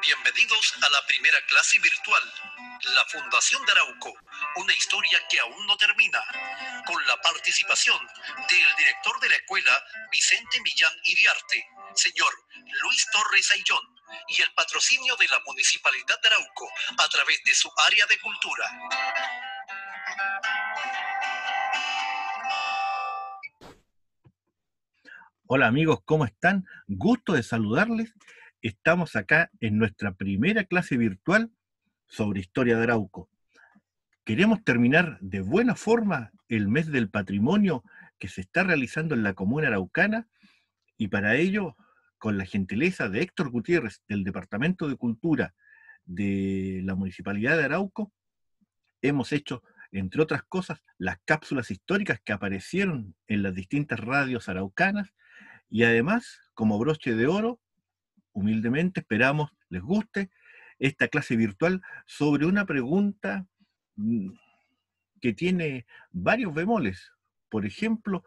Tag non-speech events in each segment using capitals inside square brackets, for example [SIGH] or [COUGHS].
Bienvenidos a la primera clase virtual, La Fundación de Arauco, una historia que aún no termina, con la participación del director de la escuela, Vicente Millán Iriarte, señor Luis Torres Ayllón, y el patrocinio de la Municipalidad de Arauco a través de su área de cultura. Hola amigos, ¿cómo están? Gusto de saludarles. Estamos acá en nuestra primera clase virtual sobre historia de Arauco. Queremos terminar de buena forma el mes del patrimonio que se está realizando en la comuna araucana y para ello, con la gentileza de Héctor Gutiérrez del Departamento de Cultura de la Municipalidad de Arauco, hemos hecho entre otras cosas, las cápsulas históricas que aparecieron en las distintas radios araucanas y además, como broche de oro, humildemente esperamos les guste esta clase virtual sobre una pregunta mm, que tiene varios bemoles. Por ejemplo,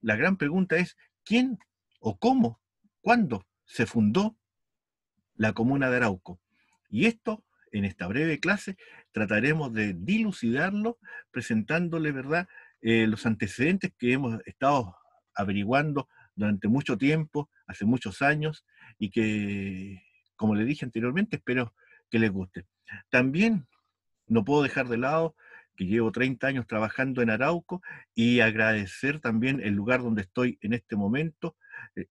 la gran pregunta es, ¿quién o cómo, cuándo se fundó la comuna de Arauco? Y esto, en esta breve clase, trataremos de dilucidarlo presentándole, ¿verdad?, eh, los antecedentes que hemos estado averiguando durante mucho tiempo, hace muchos años, y que, como le dije anteriormente, espero que les guste. También no puedo dejar de lado que llevo 30 años trabajando en Arauco y agradecer también el lugar donde estoy en este momento, eh,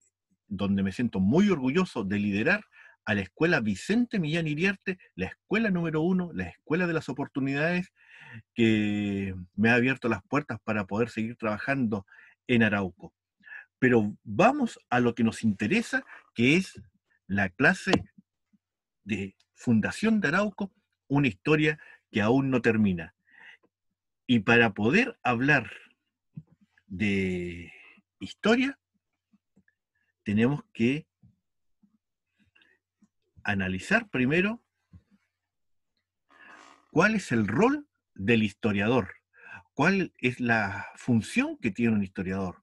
donde me siento muy orgulloso de liderar a la escuela Vicente Millán Iriarte, la escuela número uno, la escuela de las oportunidades, que me ha abierto las puertas para poder seguir trabajando en Arauco pero vamos a lo que nos interesa, que es la clase de Fundación de Arauco, una historia que aún no termina. Y para poder hablar de historia, tenemos que analizar primero cuál es el rol del historiador, cuál es la función que tiene un historiador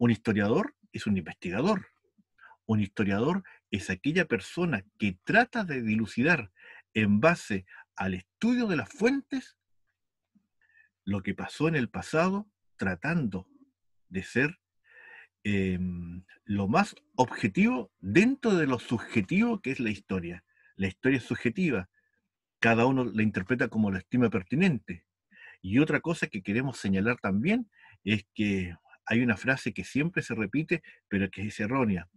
un historiador es un investigador. Un historiador es aquella persona que trata de dilucidar en base al estudio de las fuentes lo que pasó en el pasado, tratando de ser em, lo más objetivo dentro de lo subjetivo que es la historia. La historia es subjetiva, cada uno la interpreta como lo estima pertinente. Y otra cosa que queremos señalar también es que hay una frase que siempre se repite, pero que es errónea.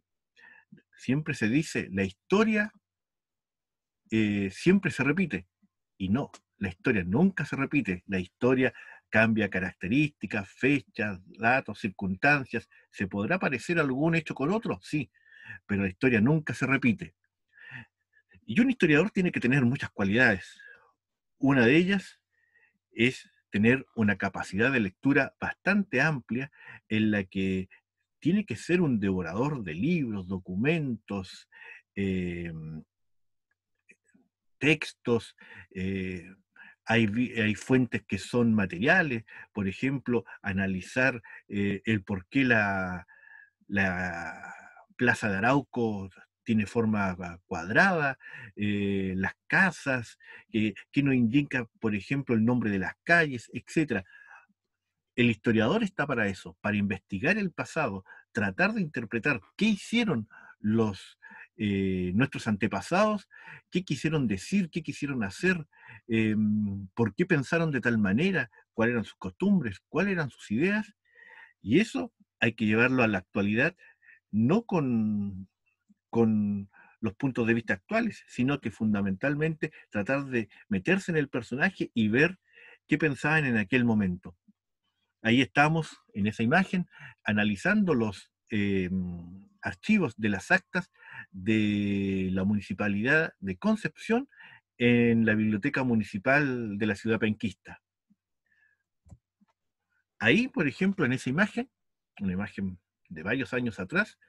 Siempre se dice, la historia eh, siempre se repite. Y no, la historia nunca se repite. La historia cambia características, fechas, datos, circunstancias. ¿Se podrá parecer algún hecho con otro? Sí, pero la historia nunca se repite. Y un historiador tiene que tener muchas cualidades. Una de ellas es tener una capacidad de lectura bastante amplia en la que tiene que ser un devorador de libros, documentos, em, textos. Eh, hay, fuentes que son materiales, por ejemplo, analizar eh, el por qué la Plaza de Arauco tiene forma ah, cuadrada, eh, las casas, que no indica, por ejemplo, el nombre de las calles, etc. El historiador está para eso, para investigar el pasado, tratar de interpretar qué hicieron los, eh, nuestros antepasados, qué quisieron decir, qué quisieron hacer, em, por qué pensaron de tal manera, cuáles eran sus costumbres, cuáles eran sus ideas. Y eso hay que llevarlo a la actualidad, no con, con los puntos de vista actuales, sino que fundamentalmente tratar de meterse en el personaje y ver qué pensaban en aquel momento. Ahí estamos, en esa imagen, analizando los eh, archivos de las actas de la Municipalidad de Concepción en la Biblioteca Municipal de la Ciudad Penquista. Ahí, por ejemplo, en esa imagen, una imagen de varios años atrás,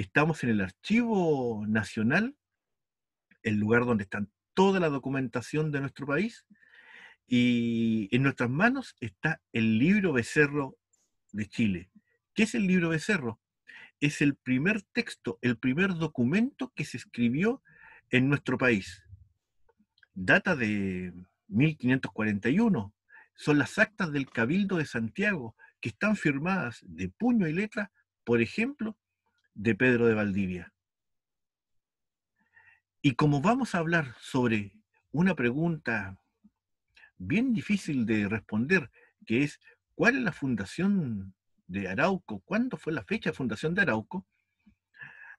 estamos en el Archivo Nacional, el lugar donde está toda la documentación de nuestro país, y en nuestras manos está el libro Becerro de Chile. ¿Qué es el libro Becerro? Es el primer texto, el primer documento que se escribió en nuestro país. Data de 1541. Son las actas del Cabildo de Santiago que están firmadas de puño y letra, por ejemplo, de Pedro de Valdivia. Y como vamos a hablar sobre una pregunta bien difícil de responder, que es ¿cuál es la fundación de Arauco? ¿Cuándo fue la fecha de fundación de Arauco?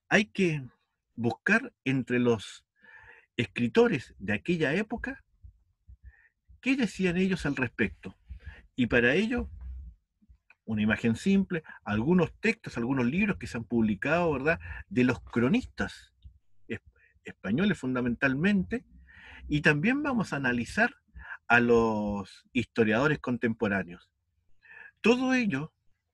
Hay que buscar entre los escritores de aquella época qué decían ellos al respecto. Y para ello una imagen simple, algunos textos, algunos libros que se han publicado, ¿verdad?, de los cronistas españoles fundamentalmente, y también vamos a analizar a los historiadores contemporáneos. Todo ello,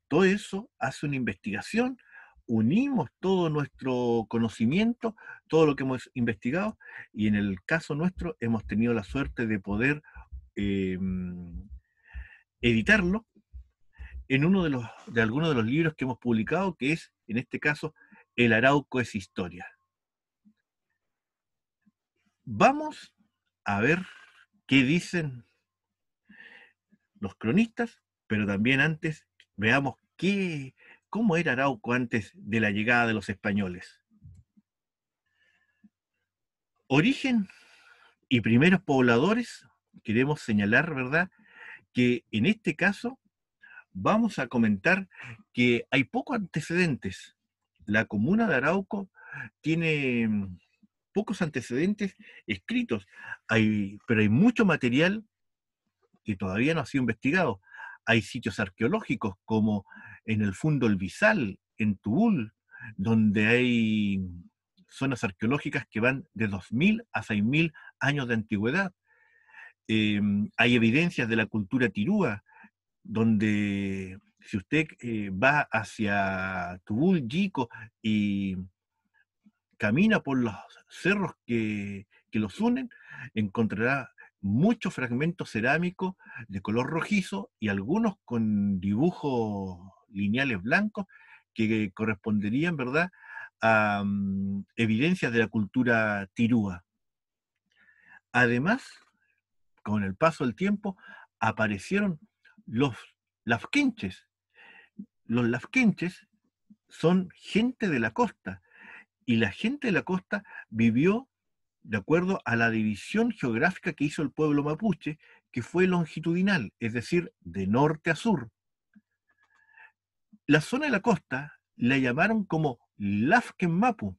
todo eso hace una investigación, unimos todo nuestro conocimiento, todo lo que hemos investigado, y en el caso nuestro hemos tenido la suerte de poder eh, editarlo en uno de los algunos de los libros que hemos publicado, que es, en este caso, El Arauco es historia. Vamos a ver qué dicen los cronistas, pero también antes veamos qué, cómo era Arauco antes de la llegada de los españoles. Origen y primeros pobladores, queremos señalar, ¿verdad? Que en este caso vamos a comentar que hay pocos antecedentes. La comuna de Arauco tiene mm, pocos antecedentes escritos, pero hay mucho material que todavía no ha sido investigado. Hay sitios arqueológicos como en el Fundo El Bisal, en Tubul, donde hay zonas arqueológicas que van de 2.000 a 6.000 años de antigüedad. Em, hay evidencias de la cultura tirúa, donde si usted eh, va hacia Tubul, y camina por los cerros que, los unen, encontrará muchos fragmentos cerámicos de color rojizo y algunos con dibujos lineales blancos que corresponderían, ¿verdad?, a mm, evidencias de la cultura tirúa. Además, con el paso del tiempo, aparecieron los lafquenches. Los lafquenches son gente de la costa y la gente de la costa vivió de acuerdo a la división geográfica que hizo el pueblo mapuche, que fue longitudinal, es decir, de norte a sur. La zona de la costa la llamaron como Lafken Mapu,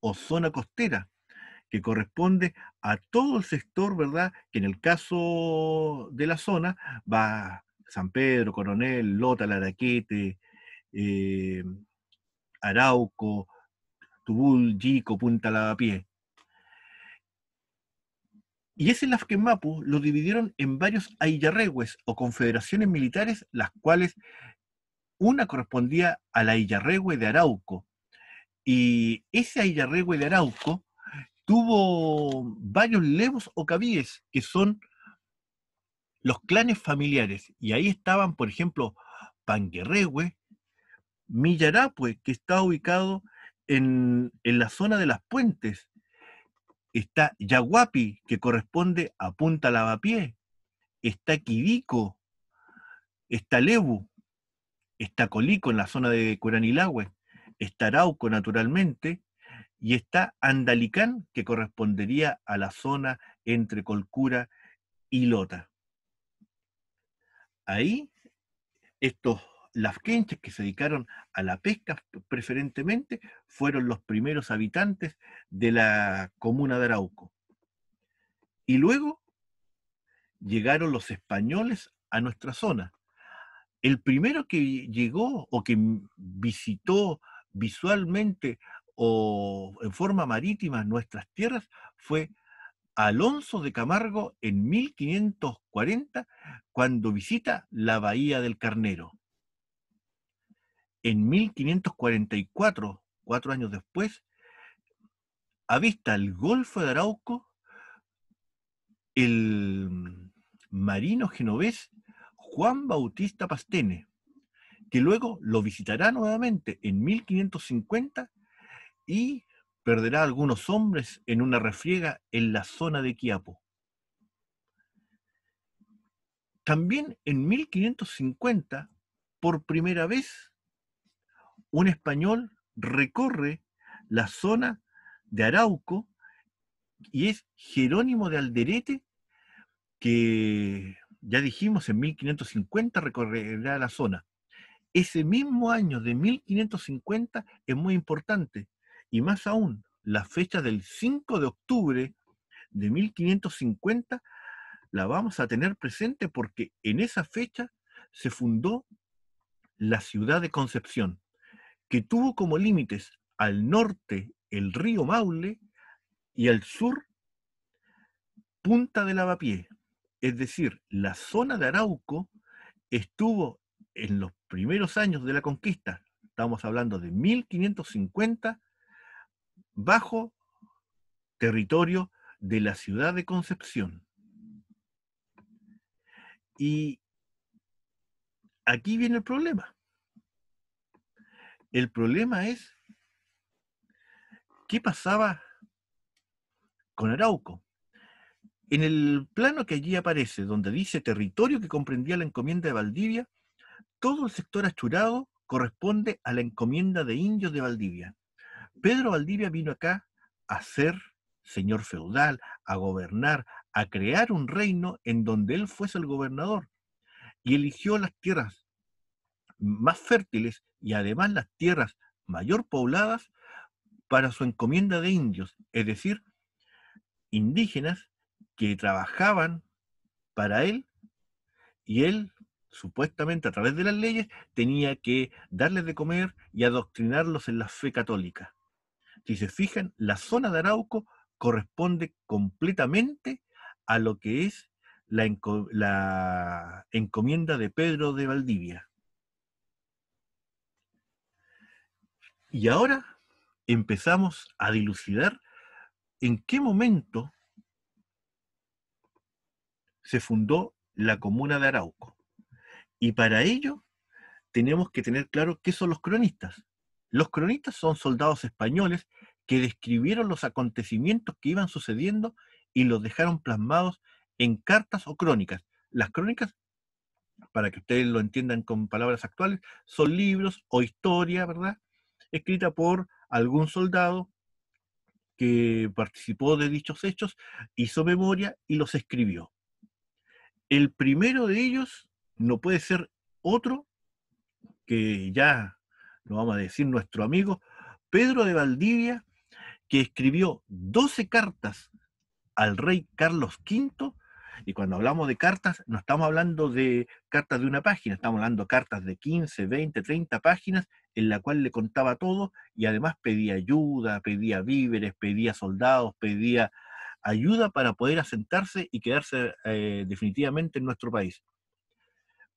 o zona costera, que corresponde a todo el sector, ¿verdad? Que en el caso de la zona va San Pedro, Coronel, Lota, Laraquete, eh, Arauco, Tubul, Yico, Punta Lavapié. Y ese Lafquemapu lo dividieron en varios aillarregues o confederaciones militares, las cuales una correspondía al Ayarregue de Arauco. Y ese Ayarregue de Arauco tuvo varios levos o cabíes, que son los clanes familiares. Y ahí estaban, por ejemplo, Panguerrehue, Millarapue, que está ubicado en, la zona de las puentes. Está Yaguapi, que corresponde a Punta Lavapié. Está Quibico. Está Lebu. Está Colico, en la zona de Curanilagüe. Está Arauco, naturalmente. Y está Andalicán, que correspondería a la zona entre Colcura y Lota ahí estos las que se dedicaron a la pesca preferentemente fueron los primeros habitantes de la comuna de Arauco. Y luego llegaron los españoles a nuestra zona. El primero que llegó o que visitó visualmente o en forma marítima nuestras tierras fue Alonso de Camargo en 1540 cuando visita la Bahía del Carnero. En 1544, cuatro años después, avista el Golfo de Arauco el marino genovés Juan Bautista Pastene, que luego lo visitará nuevamente en 1550 y perderá algunos hombres en una refriega en la zona de Quiapo. También en 1550, por primera vez, un español recorre la zona de Arauco y es Jerónimo de Alderete, que ya dijimos en 1550 recorrerá la zona. Ese mismo año de 1550 es muy importante y más aún, la fecha del 5 de octubre de 1550 la vamos a tener presente porque en esa fecha se fundó la ciudad de Concepción, que tuvo como límites al norte el río Maule y al sur Punta de Lavapié. Es decir, la zona de Arauco estuvo en los primeros años de la conquista, estamos hablando de 1550 bajo territorio de la ciudad de Concepción. Y aquí viene el problema. El problema es qué pasaba con Arauco. En el plano que allí aparece, donde dice territorio que comprendía la encomienda de Valdivia, todo el sector achurado corresponde a la encomienda de indios de Valdivia. Pedro Valdivia vino acá a ser señor feudal, a gobernar, a crear un reino en donde él fuese el gobernador. Y eligió las tierras más fértiles y además las tierras mayor pobladas para su encomienda de indios, es decir, indígenas que trabajaban para él y él supuestamente a través de las leyes tenía que darles de comer y adoctrinarlos en la fe católica si se fijan, la zona de Arauco corresponde completamente a lo que es la, encomienda de Pedro de Valdivia. Y ahora empezamos a dilucidar en qué momento se fundó la comuna de Arauco. Y para ello tenemos que tener claro qué son los cronistas. Los cronistas son soldados españoles que describieron los acontecimientos que iban sucediendo y los dejaron plasmados en cartas o crónicas. Las crónicas, para que ustedes lo entiendan con palabras actuales, son libros o historia, ¿verdad? Escrita por algún soldado que participó de dichos hechos, hizo memoria y los escribió. El primero de ellos no puede ser otro que ya, lo vamos a decir, nuestro amigo Pedro de Valdivia, que escribió 12 cartas al rey Carlos V, y cuando hablamos de cartas, no estamos hablando de cartas de una página, estamos hablando de cartas de 15, 20, 30 páginas, en la cual le contaba todo y además pedía ayuda, pedía víveres, pedía soldados, pedía ayuda para poder asentarse y quedarse eh, definitivamente en nuestro país.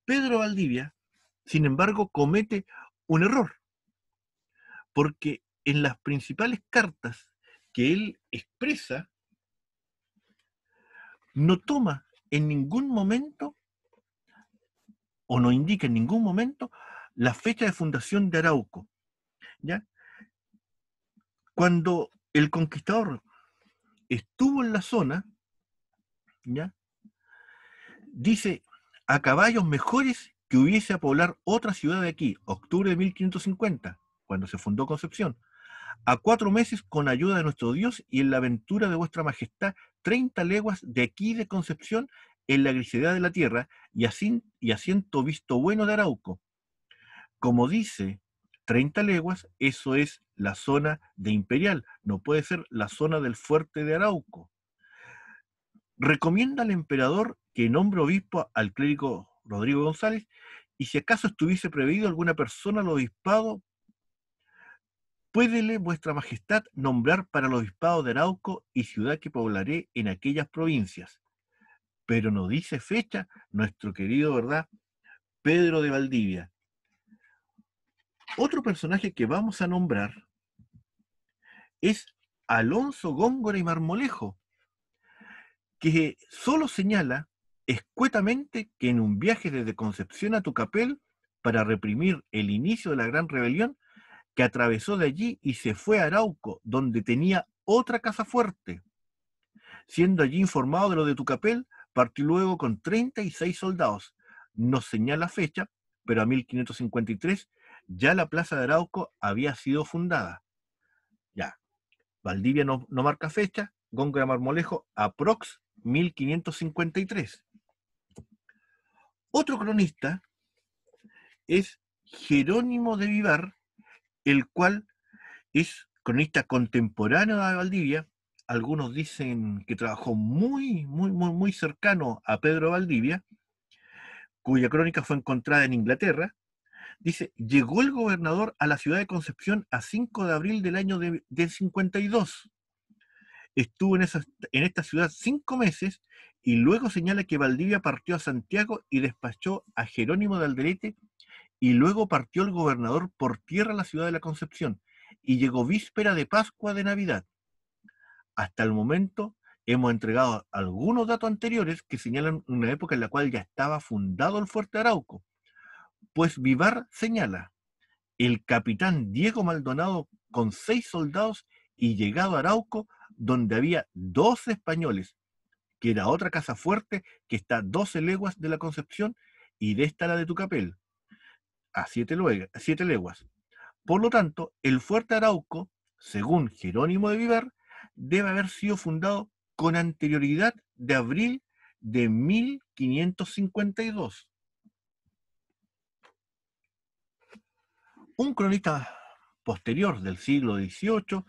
Pedro Valdivia, sin embargo, comete un error, porque en las principales cartas que él expresa, no toma en ningún momento o no indica en ningún momento la fecha de fundación de Arauco. ¿ya? Cuando el conquistador estuvo en la zona, ¿ya? dice, a caballos mejores que hubiese a poblar otra ciudad de aquí, octubre de 1550, cuando se fundó Concepción a cuatro meses con ayuda de nuestro Dios y en la aventura de vuestra majestad, treinta leguas de aquí de Concepción en la grisedad de la tierra y, así, y asiento visto bueno de Arauco. Como dice 30 leguas, eso es la zona de Imperial, no puede ser la zona del fuerte de Arauco. Recomienda al emperador que nombre obispo al clérigo Rodrigo González y si acaso estuviese previsto alguna persona al obispado Puédele vuestra majestad nombrar para los obispado de Arauco y ciudad que poblaré en aquellas provincias. Pero no dice fecha nuestro querido, ¿verdad? Pedro de Valdivia. Otro personaje que vamos a nombrar es Alonso Góngora y Marmolejo, que solo señala escuetamente que en un viaje desde Concepción a Tucapel para reprimir el inicio de la gran rebelión, que atravesó de allí y se fue a Arauco, donde tenía otra casa fuerte. Siendo allí informado de lo de Tucapel, partió luego con 36 soldados. No señala fecha, pero a 1553 ya la plaza de Arauco había sido fundada. Ya, Valdivia no, marca fecha, Góngora Marmolejo, aprox 1553. Otro cronista es Jerónimo de Vivar, el cual es cronista contemporáneo de Valdivia. Algunos dicen que trabajó muy, muy, muy, muy cercano a Pedro Valdivia, cuya crónica fue encontrada en Inglaterra. Dice, llegó el gobernador a la ciudad de Concepción a 5 de abril del año de, del 52. Estuvo en, en esta ciudad cinco meses y luego señala que Valdivia partió a Santiago y despachó a Jerónimo de Alderete y luego partió el gobernador por tierra a la ciudad de la Concepción, y llegó víspera de Pascua de Navidad. Hasta el momento hemos entregado algunos datos anteriores que señalan una época en la cual ya estaba fundado el fuerte Arauco, pues Vivar señala, el capitán Diego Maldonado con seis soldados y llegado a Arauco, donde había dos españoles, que era otra casa fuerte que está 12 leguas de la Concepción y de esta la de Tucapel a siete, leguas. Por lo tanto, el fuerte Arauco, según Jerónimo de Viver, debe haber sido fundado con anterioridad de abril de 1552. Un cronista posterior del siglo XVIII,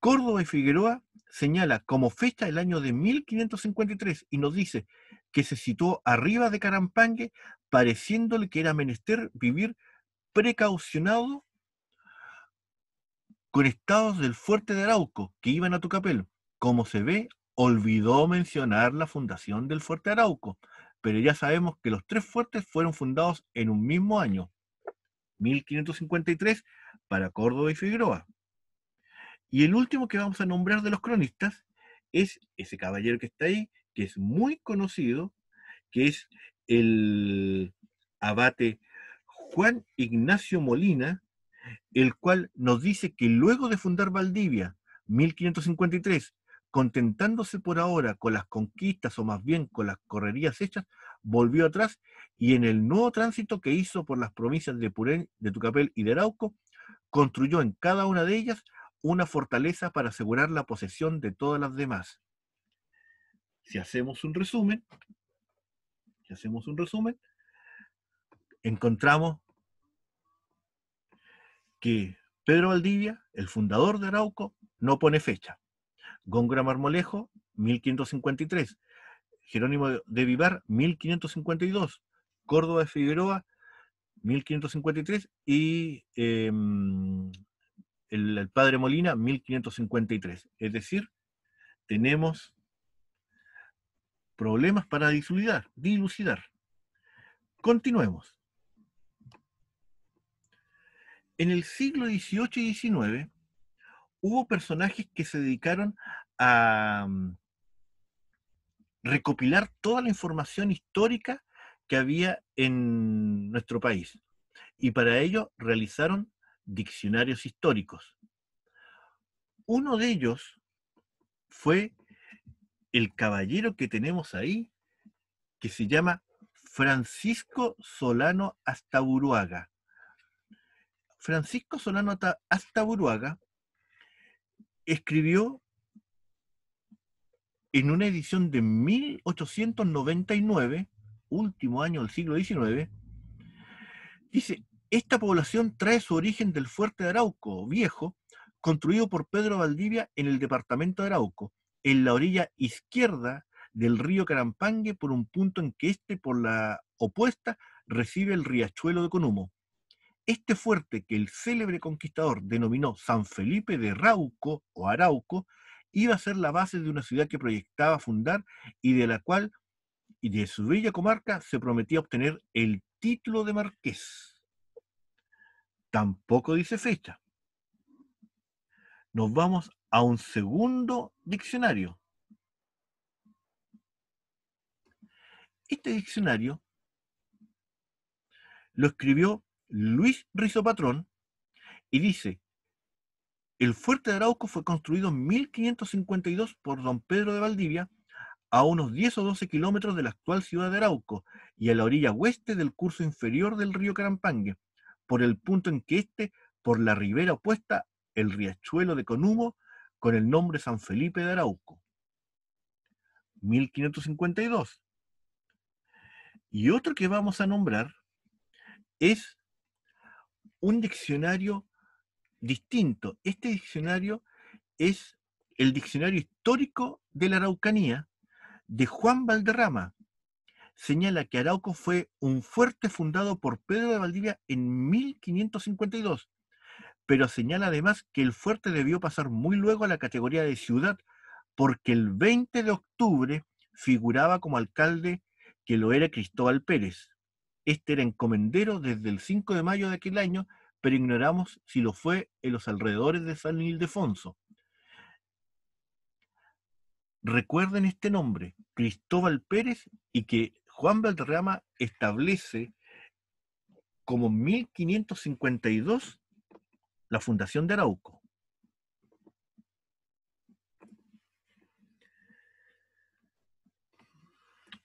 Córdoba y Figueroa señala como fecha el año de 1553 y nos dice que se situó arriba de Carampangue, pareciéndole que era menester vivir precaucionado con estados del fuerte de Arauco que iban a Tucapel. Como se ve, olvidó mencionar la fundación del fuerte Arauco, pero ya sabemos que los tres fuertes fueron fundados en un mismo año, 1553, para Córdoba y Figueroa. Y el último que vamos a nombrar de los cronistas es ese caballero que está ahí, que es muy conocido, que es el abate Juan Ignacio Molina, el cual nos dice que luego de fundar Valdivia, 1553, contentándose por ahora con las conquistas o más bien con las correrías hechas, volvió atrás y en el nuevo tránsito que hizo por las provincias de Purén, de Tucapel y de Arauco, construyó en cada una de ellas una fortaleza para asegurar la posesión de todas las demás si hacemos un resumen, si hacemos un resumen, encontramos que Pedro Valdivia, el fundador de Arauco, no pone fecha. Góngora Marmolejo, 1553. Jerónimo de Vivar, 1552. Córdoba de Figueroa, 1553. Y em, el padre Molina, 1553. Es decir, tenemos problemas para dilucidar. dilucidar. Continuemos. En el siglo XVIII y XIX hubo personajes que se dedicaron a mm, recopilar toda la información histórica que había en nuestro país. Y para ello realizaron diccionarios históricos. Uno de ellos fue el caballero que tenemos ahí, que se llama Francisco Solano Astaburuaga. Francisco Solano Astaburuaga escribió en una edición de 1899, último año del siglo XIX, dice, esta población trae su origen del fuerte de Arauco, viejo, construido por Pedro Valdivia en el departamento de Arauco, en la orilla izquierda del río Carampangue por un punto en que éste, por la opuesta recibe el riachuelo de Conumo. Este fuerte que el célebre conquistador denominó San Felipe de Rauco o Arauco iba a ser la base de una ciudad que proyectaba fundar y de la cual y de su bella comarca se prometía obtener el título de marqués. Tampoco dice fecha. Nos vamos a un segundo diccionario. Este diccionario lo escribió Luis Patrón y dice, el fuerte de Arauco fue construido en 1552 por don Pedro de Valdivia a unos 10 o 12 kilómetros de la actual ciudad de Arauco y a la orilla oeste del curso inferior del río Carampangue, por el punto en que éste, por la ribera opuesta, el riachuelo de Conumo, con el nombre San Felipe de Arauco, 1552. Y otro que vamos a nombrar es un diccionario distinto. Este diccionario es el diccionario histórico de la Araucanía de Juan Valderrama. Señala que Arauco fue un fuerte fundado por Pedro de Valdivia en 1552 pero señala además que el fuerte debió pasar muy luego a la categoría de ciudad, porque el 20 de octubre figuraba como alcalde que lo era Cristóbal Pérez. Este era encomendero desde el 5 de mayo de aquel año, pero ignoramos si lo fue en los alrededores de San Ildefonso. Recuerden este nombre, Cristóbal Pérez, y que Juan Valderrama establece como 1552 la fundación de Arauco.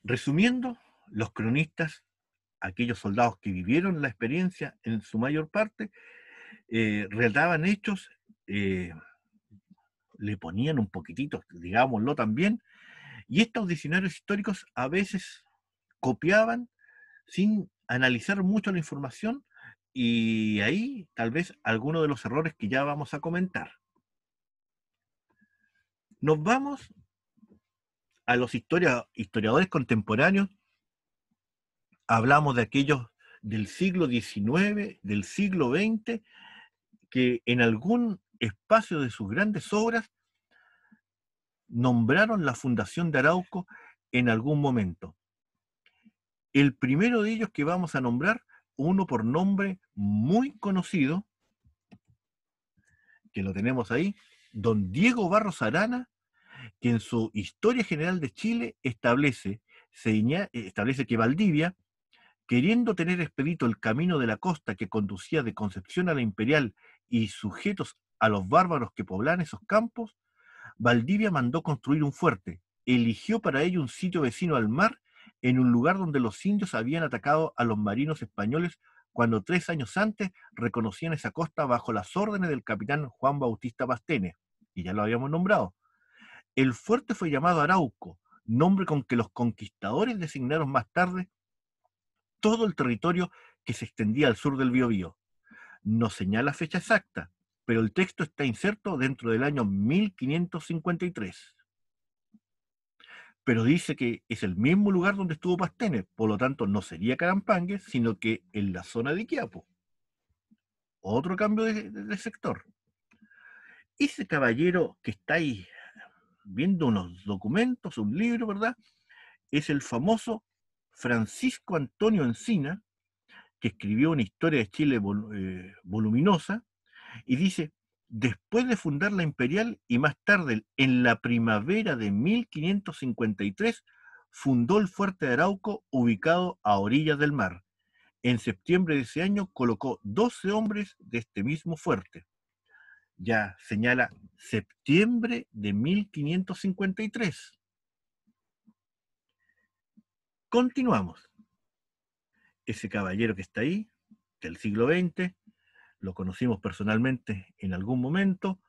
Resumiendo, los cronistas, aquellos soldados que vivieron la experiencia en su mayor parte, eh, relataban hechos, eh, le ponían un poquitito, digámoslo también, y estos diccionarios históricos a veces copiaban sin analizar mucho la información y ahí tal vez algunos de los errores que ya vamos a comentar. Nos vamos a los historiadores contemporáneos. Hablamos de aquellos del siglo XIX, del siglo XX, que en algún espacio de sus grandes obras nombraron la fundación de Arauco en algún momento. El primero de ellos que vamos a nombrar uno por nombre muy conocido, que lo tenemos ahí, don Diego Barros Arana, que en su Historia General de Chile establece, eh, establece que Valdivia, queriendo tener expedito el camino de la costa que conducía de Concepción a la Imperial y sujetos a los bárbaros que poblaban esos campos, Valdivia mandó construir un fuerte, eligió para ello un sitio vecino al mar en un lugar donde los indios habían atacado a los marinos españoles cuando tres años antes reconocían esa costa bajo las órdenes del capitán Juan Bautista Bastene, y ya lo habíamos nombrado. El fuerte fue llamado Arauco, nombre con que los conquistadores designaron más tarde todo el territorio que se extendía al sur del Biobío. No señala fecha exacta, pero el texto está inserto dentro del año 1553 pero dice que es el mismo lugar donde estuvo Pastene, por lo tanto no sería Carampangue, sino que en la zona de Quiapo. Otro cambio de, sector. Ese caballero que está ahí viendo unos documentos, un libro, ¿verdad? Es el famoso Francisco Antonio Encina, que escribió una historia de Chile eh, voluminosa, y dice, después de fundar la Imperial y más tarde, en la primavera de 1553, fundó el fuerte de Arauco ubicado a orillas del mar. En septiembre de ese año colocó 12 hombres de este mismo fuerte. Ya señala septiembre de 1553. Continuamos. Ese caballero que está ahí, del siglo XX, lo conocimos personalmente en algún momento,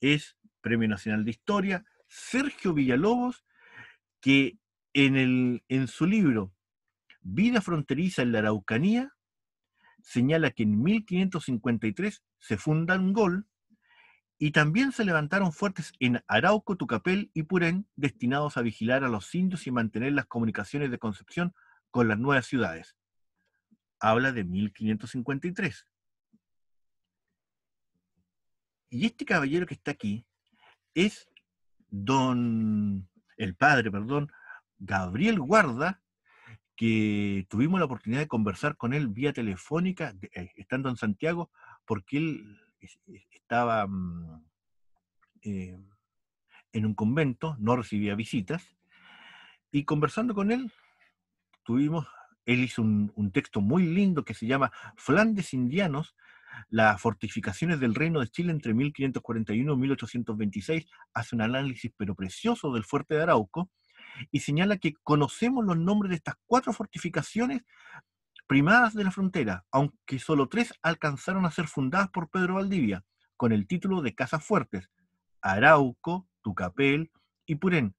es Premio Nacional de Historia, Sergio Villalobos, que en, el, en su libro Vida fronteriza en la Araucanía, señala que en 1553 se funda un gol y también se levantaron fuertes en Arauco, Tucapel y Purén destinados a vigilar a los indios y mantener las comunicaciones de Concepción con las nuevas ciudades. Habla de 1553. Y este caballero que está aquí es don, el padre, perdón, Gabriel Guarda, que tuvimos la oportunidad de conversar con él vía telefónica, eh, estando en Santiago, porque él estaba mm, eh, en un convento, no recibía visitas, y conversando con él, tuvimos, él hizo un texto muy lindo que se llama Flandes Indianos, las fortificaciones del Reino de Chile entre 1541 y 1826, hace un análisis pero precioso del fuerte de Arauco y señala que conocemos los nombres de estas cuatro fortificaciones primadas de la frontera, aunque solo tres alcanzaron a ser fundadas por Pedro Valdivia, con el título de Casas Fuertes, Arauco, Tucapel y Purén,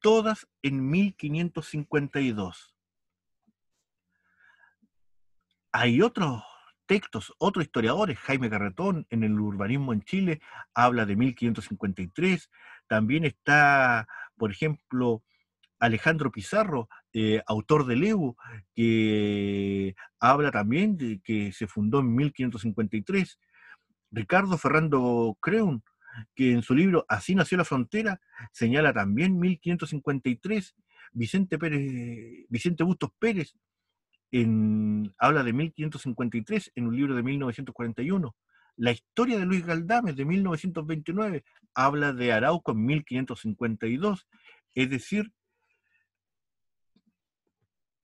todas en 1552. Hay otros textos, otros historiadores, Jaime Carretón en el urbanismo en Chile habla de 1553, también está, por ejemplo, Alejandro Pizarro, eh, autor de Levo, que habla también de que se fundó en 1553, Ricardo Ferrando Creun, que en su libro Así nació la frontera, señala también 1553, Vicente, Pérez, Vicente Bustos Pérez, habla de 1553 en un libro de 1941. La historia de Luis Galdames de 1929 habla de Arauco en 1552. Es decir,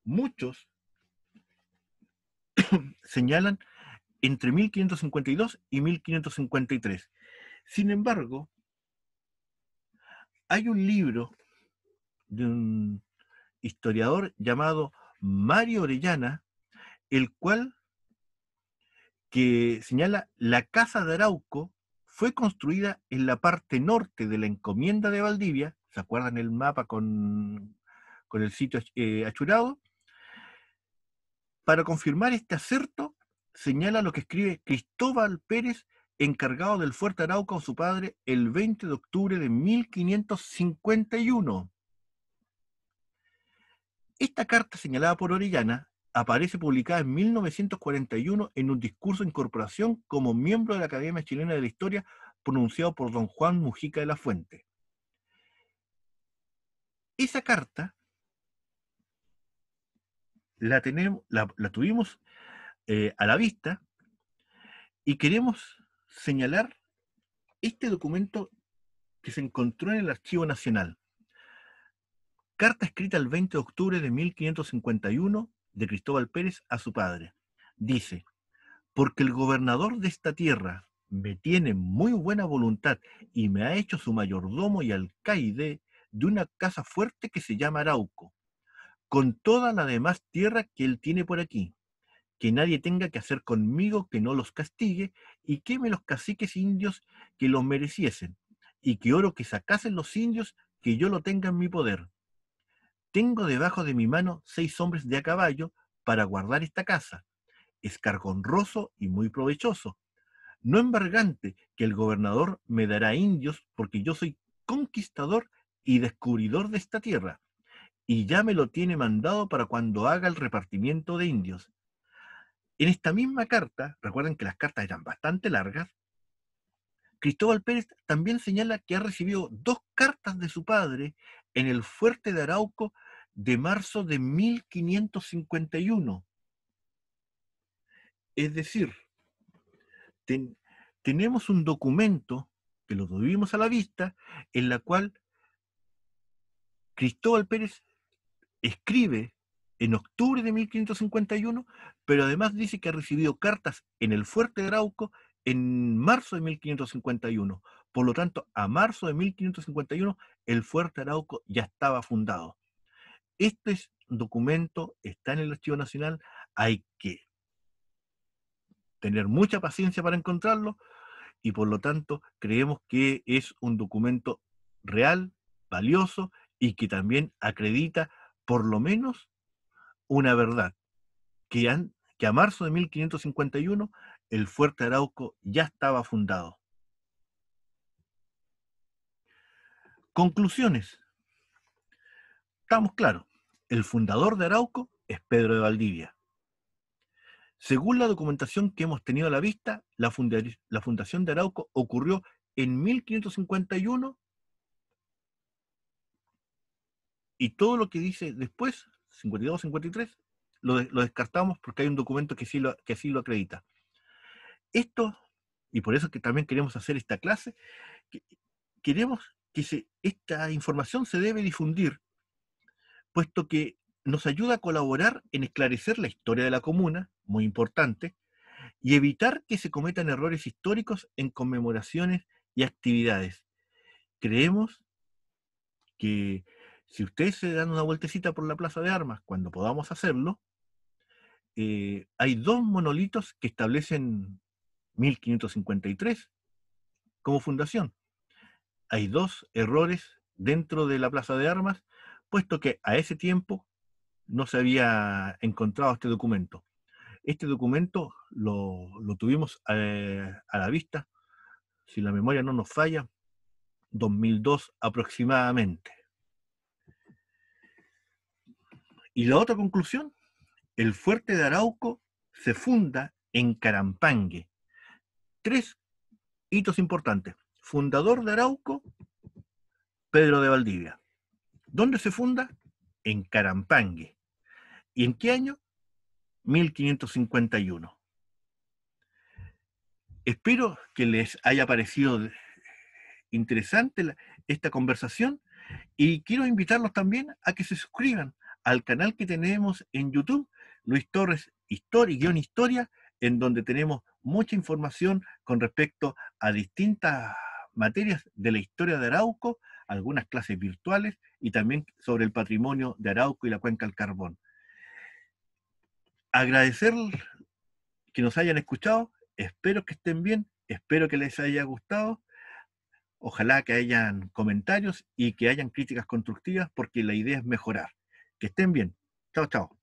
muchos [COUGHS] señalan entre 1552 y 1553. Sin embargo, hay un libro de un historiador llamado Mario Orellana, el cual que señala la casa de Arauco fue construida en la parte norte de la encomienda de Valdivia, ¿se acuerdan el mapa con, el sitio eh, achurado? Para confirmar este acerto, señala lo que escribe Cristóbal Pérez, encargado del fuerte Arauco a su padre, el 20 de octubre de 1551. Esta carta señalada por Orellana aparece publicada en 1941 en un discurso de incorporación como miembro de la Academia Chilena de la Historia pronunciado por don Juan Mujica de la Fuente. Esa carta la, tuvimos eh, a la vista y queremos señalar este documento que se encontró en el Archivo Nacional. Carta escrita el 20 de octubre de 1551 de Cristóbal Pérez a su padre. Dice, porque el gobernador de esta tierra me tiene muy buena voluntad y me ha hecho su mayordomo y alcaide de una casa fuerte que se llama Arauco, con toda la demás tierra que él tiene por aquí. Que nadie tenga que hacer conmigo que no los castigue y queme los caciques indios que los mereciesen, y que oro que sacasen los indios que yo lo tenga en mi poder. Tengo debajo de mi mano seis hombres de a caballo para guardar esta casa. Es cargonroso y muy provechoso. No embargante que el gobernador me dará indios porque yo soy conquistador y descubridor de esta tierra. Y ya me lo tiene mandado para cuando haga el repartimiento de indios. En esta misma carta, recuerden que las cartas eran bastante largas, Cristóbal Pérez también señala que ha recibido dos cartas de su padre en el fuerte de Arauco de marzo de 1551. Es decir, tenemos un documento que lo tuvimos a la vista, en la cual Cristóbal Pérez escribe en octubre de 1551, pero además dice que ha recibido cartas en el fuerte Arauco en marzo de 1551. Por lo tanto, a marzo de 1551 el fuerte Arauco ya estaba fundado este documento está en el Archivo Nacional, hay que tener mucha paciencia para encontrarlo y por lo tanto creemos que es un documento real, valioso y que también acredita por lo menos una verdad, que, que a marzo de 1551 el fuerte Arauco ya estaba fundado. Conclusiones. Estamos claros, el fundador de Arauco es Pedro de Valdivia. Según la documentación que hemos tenido a la vista, la, fundación de Arauco ocurrió en 1551 y todo lo que dice después, 52, 53, lo, descartamos porque hay un documento que sí, lo, que lo acredita. Esto, y por eso que también queremos hacer esta clase, queremos que esta información se debe difundir puesto que nos ayuda a colaborar en esclarecer la historia de la comuna, muy importante, y evitar que se cometan errores históricos en conmemoraciones y actividades. Creemos que si ustedes se dan una vueltecita por la Plaza de Armas, cuando podamos hacerlo, eh, hay dos monolitos que establecen 1553 como fundación. Hay dos errores dentro de la Plaza de Armas puesto que a ese tiempo no se había encontrado este documento. Este documento lo, tuvimos eh, a, la vista, si la memoria no nos falla, 2002 aproximadamente. Y la otra conclusión, el fuerte de Arauco se funda en Carampangue. Tres hitos importantes. Fundador de Arauco, Pedro de Valdivia. ¿Dónde se funda? En Carampangue. ¿Y en qué año? 1551. Espero que les haya parecido eh, interesante esta conversación y quiero invitarlos también a que se suscriban al canal que tenemos en YouTube, Luis Torres Historia, historia, en donde tenemos mucha información con respecto a distintas materias de la historia de Arauco, algunas clases virtuales y también sobre el patrimonio de Arauco y la cuenca del carbón. Agradecer que nos hayan escuchado, espero que estén bien, espero que les haya gustado, ojalá que hayan comentarios y que hayan críticas constructivas porque la idea es mejorar. Que estén bien. Chao, chao.